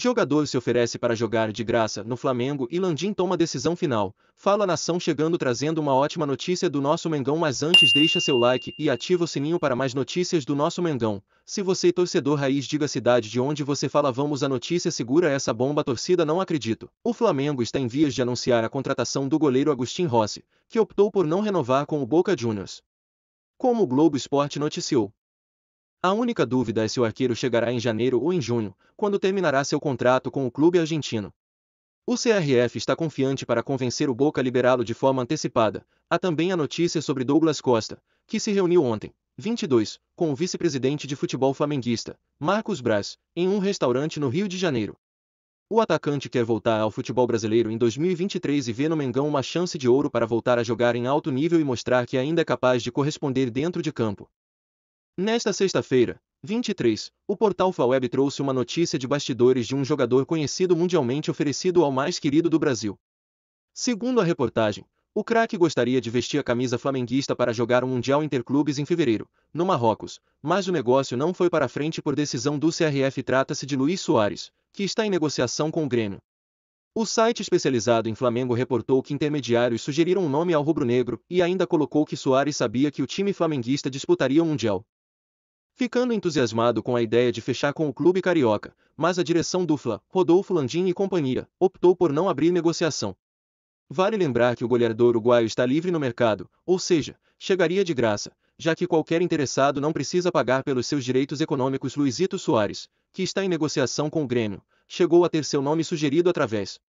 Jogador se oferece para jogar de graça no Flamengo e Landim toma decisão final. Fala nação chegando trazendo uma ótima notícia do nosso Mengão, mas antes deixa seu like e ativa o sininho para mais notícias do nosso Mengão. Se você é torcedor raiz, diga a cidade de onde você fala, vamos a notícia segura essa bomba torcida, não acredito. O Flamengo está em vias de anunciar a contratação do goleiro Agustin Rossi, que optou por não renovar com o Boca Juniors. Como o Globo Esporte noticiou, a única dúvida é se o arqueiro chegará em janeiro ou em junho, quando terminará seu contrato com o clube argentino. O CRF está confiante para convencer o Boca a liberá-lo de forma antecipada. Há também a notícia sobre Douglas Costa, que se reuniu ontem, 22, com o vice-presidente de futebol flamenguista, Marcos Braz, em um restaurante no Rio de Janeiro. O atacante quer voltar ao futebol brasileiro em 2023 e vê no Mengão uma chance de ouro para voltar a jogar em alto nível e mostrar que ainda é capaz de corresponder dentro de campo. Nesta sexta-feira, 23, o portal Faweb trouxe uma notícia de bastidores de um jogador conhecido mundialmente oferecido ao mais querido do Brasil. Segundo a reportagem, o craque gostaria de vestir a camisa flamenguista para jogar o um Mundial Interclubes em fevereiro, no Marrocos, mas o negócio não foi para frente por decisão do CRF. Trata-se de Luiz Soares, que está em negociação com o Grêmio. O site especializado em Flamengo reportou que intermediários sugeriram um nome ao rubro-negro e ainda colocou que Soares sabia que o time flamenguista disputaria o Mundial, ficando entusiasmado com a ideia de fechar com o clube carioca, mas a direção do Fla, Rodolfo Landim e companhia, optou por não abrir negociação. Vale lembrar que o goleador uruguaio está livre no mercado, ou seja, chegaria de graça, já que qualquer interessado não precisa pagar pelos seus direitos econômicos. Luizito Soares, que está em negociação com o Grêmio, chegou a ter seu nome sugerido através